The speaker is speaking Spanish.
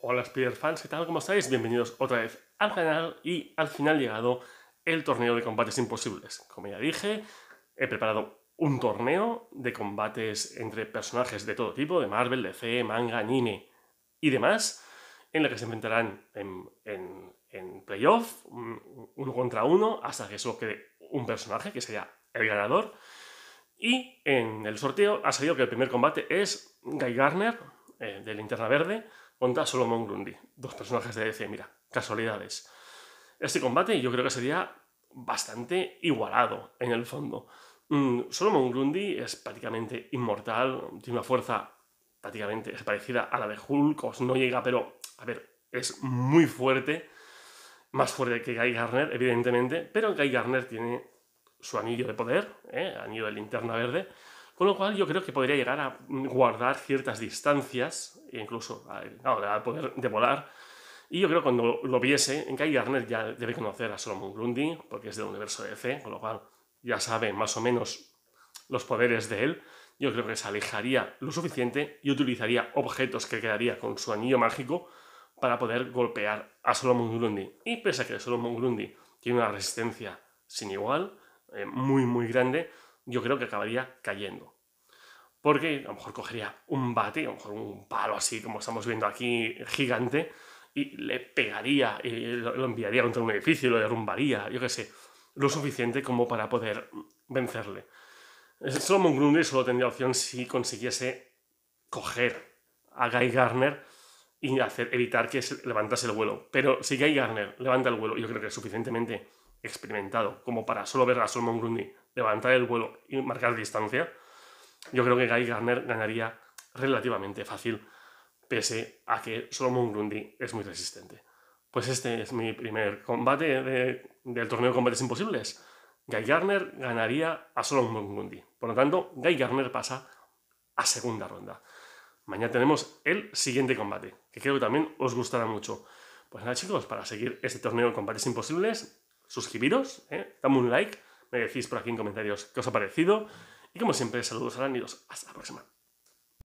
Hola Spider fans, ¿qué tal? ¿Cómo estáis? Bienvenidos otra vez al canal y al final llegado el torneo de combates imposibles. Como ya dije, he preparado un torneo de combates entre personajes de todo tipo, de Marvel, DC, manga, anime y demás, en el que se enfrentarán en, playoff, mm, uno contra uno, hasta que solo quede un personaje, que sea el ganador. Y en el sorteo ha salido que el primer combate es Guy Garner, eh, de Linterna Verde, contra Solomon Grundy. Dos personajes de DC, mira, casualidades. Este combate yo creo que sería bastante igualado en el fondo. Mm, Solomon Grundy es prácticamente inmortal, tiene una fuerza prácticamente parecida a la de Hulk, no llega, pero a ver, es muy fuerte, más fuerte que Guy Garner, evidentemente, pero Guy Garner tiene su anillo de poder, ¿eh? anillo de linterna verde, con lo cual yo creo que podría llegar a guardar ciertas distancias, incluso a, no, de poder volar Y yo creo que cuando lo viese, en Kai Garner ya debe conocer a Solomon Grundy, porque es del universo DC, con lo cual ya sabe más o menos los poderes de él. Yo creo que se alejaría lo suficiente y utilizaría objetos que quedaría con su anillo mágico para poder golpear a Solomon Grundy. Y pese a que Solomon Grundy tiene una resistencia sin igual, eh, muy, muy grande, yo creo que acabaría cayendo. Porque a lo mejor cogería un bate, a lo mejor un palo así como estamos viendo aquí, gigante, y le pegaría, y eh, lo enviaría contra un edificio, lo derrumbaría, yo qué sé, lo suficiente como para poder vencerle. Eh, Solomon Grundy solo tendría opción si consiguiese coger a Guy Garner y hacer, evitar que levantase el vuelo. Pero si Guy Garner levanta el vuelo, yo creo que es suficientemente experimentado como para solo ver a Solomon Grundy levantar el vuelo y marcar distancia, yo creo que Guy Garner ganaría relativamente fácil, pese a que Solomon Grundy es muy resistente. Pues este es mi primer combate del torneo de combates imposibles. Guy Garner ganaría a Solomon Grundy. Por lo tanto, Guy Garner pasa a segunda ronda. Mañana tenemos el siguiente combate, que creo que también os gustará mucho. Pues nada chicos, para seguir este torneo de combates imposibles, suscribiros, ¿eh? dame un like me decís por aquí en comentarios qué os ha parecido. Y como siempre, saludos amigos Hasta la próxima.